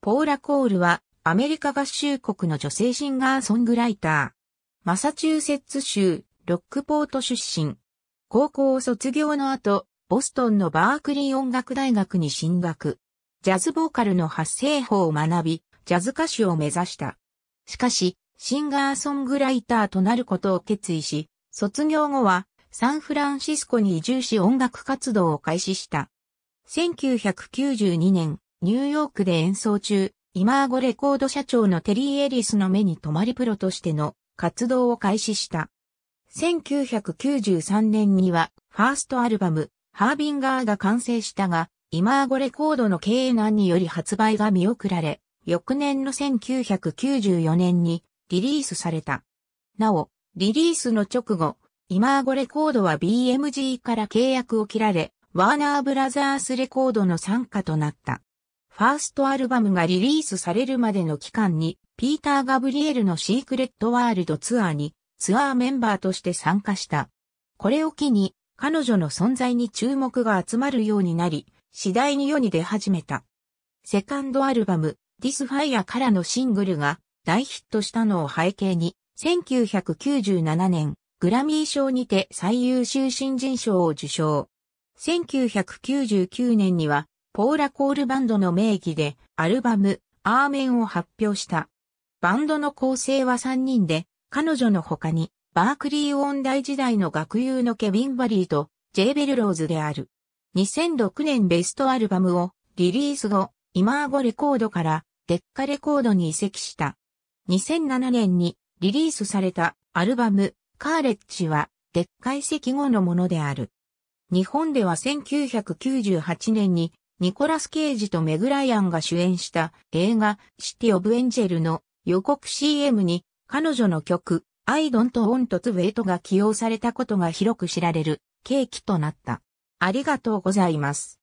ポーラ・コールはアメリカ合衆国の女性シンガーソングライター。マサチューセッツ州ロックポート出身。高校を卒業の後、ボストンのバークリー音楽大学に進学。ジャズボーカルの発声法を学び、ジャズ歌手を目指した。しかし、シンガーソングライターとなることを決意し、卒業後はサンフランシスコに移住し音楽活動を開始した。1992年、ニューヨークで演奏中、イマーゴレコード社長のテリー・エリスの目に留まりプロとしての活動を開始した。1993年には、ファーストアルバム、ハービンガーが完成したが、イマーゴレコードの経営難により発売が見送られ、翌年の1994年にリリースされた。なお、リリースの直後、イマーゴレコードは BMG から契約を切られ、ワーナーブラザースレコードの参加となった。ファーストアルバムがリリースされるまでの期間に、ピーター・ガブリエルのシークレット・ワールドツアーにツアーメンバーとして参加した。これを機に、彼女の存在に注目が集まるようになり、次第に世に出始めた。セカンドアルバム、ディスファイアからのシングルが大ヒットしたのを背景に、1997年、グラミー賞にて最優秀新人賞を受賞。1999年には、ポーラコールバンドの名義でアルバム、アーメンを発表した。バンドの構成は3人で、彼女の他に、バークリー音大時代の学友のケビン・バリーと、ジェイ・ベルローズである。2006年ベストアルバムをリリース後、イマーゴレコードからデッカレコードに移籍した。2007年にリリースされたアルバム、カーレッジは、デッカ移籍後のものである。日本では1998年にニコラス・ケイジとメグ・ライアンが主演した映画シティ・オブ・エンジェルの予告 CM に彼女の曲アイドント・オント・ツ・ウェイトが起用されたことが広く知られる契機となった。ありがとうございます。